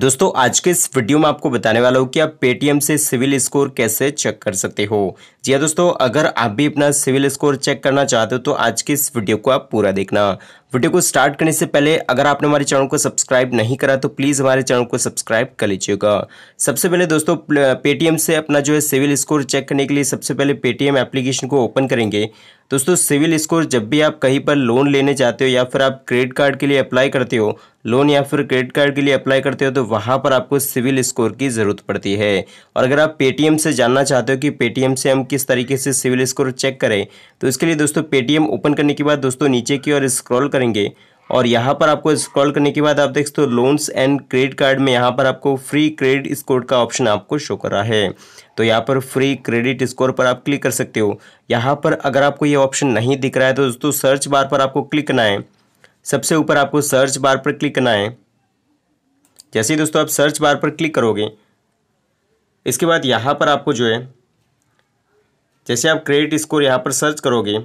दोस्तों आज के इस वीडियो में आपको बताने वाला हूँ कि आप पेटीएम से सिविल स्कोर कैसे चेक कर सकते हो जी हाँ दोस्तों अगर आप भी अपना सिविल स्कोर चेक करना चाहते हो तो आज के इस वीडियो को आप पूरा देखना वीडियो को स्टार्ट करने से पहले अगर आपने हमारे चैनल को सब्सक्राइब नहीं करा तो प्लीज़ हमारे चैनल को सब्सक्राइब कर लीजिएगा सबसे पहले दोस्तों पेटीएम से अपना जो है सिविल स्कोर चेक करने के लिए सबसे पहले पेटीएम एप्लीकेशन को ओपन करेंगे दोस्तों सिविल स्कोर जब भी आप कहीं पर लोन लेने जाते हो या फिर आप क्रेडिट कार्ड के लिए अप्लाई करते हो लोन या फिर क्रेडिट कार्ड के लिए अप्लाई करते हो तो वहाँ पर आपको सिविल स्कोर की ज़रूरत पड़ती है और अगर आप पेटीएम से जानना चाहते हो कि पेटीएम से हम किस तरीके से सिविल स्कोर चेक करें तो इसके लिए दोस्तों पेटीएम ओपन करने के बाद दोस्तों नीचे की ओर स्क्रॉल कर करेंगे और यहाँ पर आपको स्क्रॉल करने के बाद आप देख सकते हो लोन्स एंड क्रेडिट कार्ड में यहाँ पर आपको फ्री क्रेडिट स्कोर का ऑप्शन आपको शो कर रहा है तो यहाँ पर फ्री क्रेडिट स्कोर पर आप क्लिक कर सकते हो यहाँ पर अगर आपको ये ऑप्शन नहीं दिख रहा है तो दोस्तों सर्च बार पर आपको क्लिक करना है सबसे ऊपर आपको सर्च बार पर क्लिक करना है जैसे ही दोस्तों आप सर्च बार पर क्लिक करोगे इसके बाद यहाँ पर आपको जो है जैसे आप क्रेडिट स्कोर यहाँ पर सर्च करोगे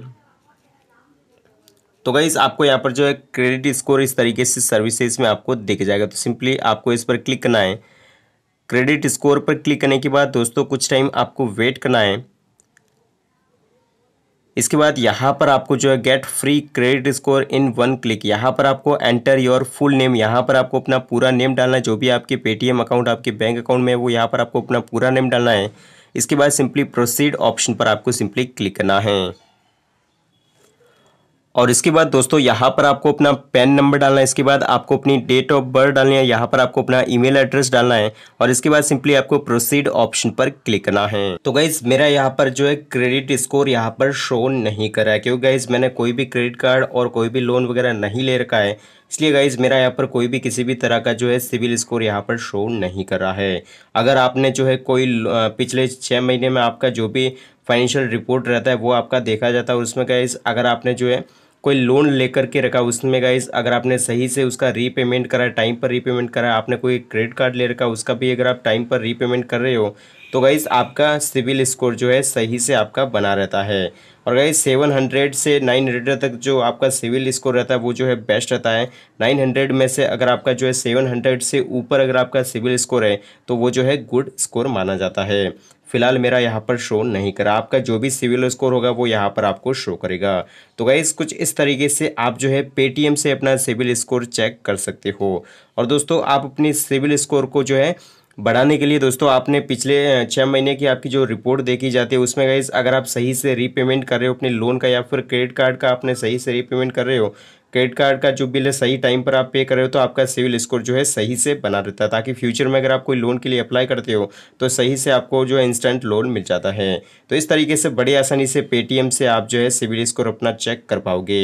तो गाइज़ आपको यहाँ पर जो है क्रेडिट स्कोर इस तरीके से सर्विसेज में आपको देखा जाएगा तो सिंपली आपको इस पर क्लिक करना है क्रेडिट स्कोर पर क्लिक करने के बाद दोस्तों कुछ टाइम आपको वेट करना है इसके बाद यहाँ पर आपको जो है get free credit score in one click यहाँ पर आपको एंटर योर फुल नेम यहाँ पर आपको अपना पूरा नेम डालना है जो भी आपके पेटीएम अकाउंट आपके बैंक अकाउंट में है वो यहाँ पर आपको अपना पूरा नेम डालना है इसके बाद सिंपली प्रोसीड ऑप्शन पर आपको सिंपली क्लिक करना है और इसके बाद दोस्तों यहाँ पर आपको अपना पैन नंबर डालना है इसके बाद आपको अपनी डेट ऑफ बर्थ डालनी है यहाँ पर आपको अपना ईमेल एड्रेस डालना है और इसके बाद सिंपली आपको प्रोसीड ऑप्शन पर क्लिक करना है तो गाइज मेरा यहाँ पर जो है क्रेडिट स्कोर यहाँ पर शो नहीं कर रहा है क्योंकि गाइज मैंने कोई भी क्रेडिट कार्ड और कोई भी लोन वगैरह नहीं ले रखा है इसलिए गाइज मेरा यहाँ पर कोई भी किसी भी तरह का जो है सिविल स्कोर यहाँ पर शो नहीं कर रहा है अगर आपने जो है कोई पिछले छः महीने में आपका जो भी फाइनेंशियल रिपोर्ट रहता है वो आपका देखा जाता है और उसमें गाइज अगर आपने जो है कोई लोन लेकर के रखा उसमें गाइज अगर आपने सही से उसका रीपेमेंट करा टाइम पर रीपेमेंट करा आपने कोई क्रेडिट कार्ड ले रखा उसका भी अगर आप टाइम पर रीपेमेंट कर रहे हो तो गाइज़ आपका सिविल स्कोर जो है सही से आपका बना रहता है और गाइज सेवन हंड्रेड से नाइन हंड्रेड तक जो आपका सिविल स्कोर रहता है वो जो है बेस्ट रहता है नाइन हंड्रेड में से अगर आपका जो है सेवन हंड्रेड से ऊपर अगर आपका सिविल स्कोर है तो वो जो है गुड स्कोर माना जाता है फिलहाल मेरा यहाँ पर शो नहीं करा आपका जो भी सिविल स्कोर होगा वो यहाँ पर आपको शो करेगा तो गाइज़ कुछ इस तरीके से आप जो है पेटीएम से अपना सिविल स्कोर चेक कर सकते हो और दोस्तों आप अपनी सिविल स्कोर को जो है बढ़ाने के लिए दोस्तों आपने पिछले छः महीने की आपकी जो रिपोर्ट देखी जाती है उसमें गाइज अगर आप सही से रीपेमेंट कर रहे हो अपने लोन का या फिर क्रेडिट कार्ड का आपने सही से रीपेमेंट कर रहे हो क्रेडिट कार्ड का जो बिल है सही टाइम पर आप पे कर रहे हो तो आपका सिविल स्कोर जो है सही से बना रहता है ताकि फ्यूचर में अगर आप कोई लोन के लिए अप्लाई करते हो तो सही से आपको जो है इंस्टेंट लोन मिल जाता है तो इस तरीके से बड़ी आसानी से पेटीएम से आप जो है सिविल स्कोर अपना चेक कर पाओगे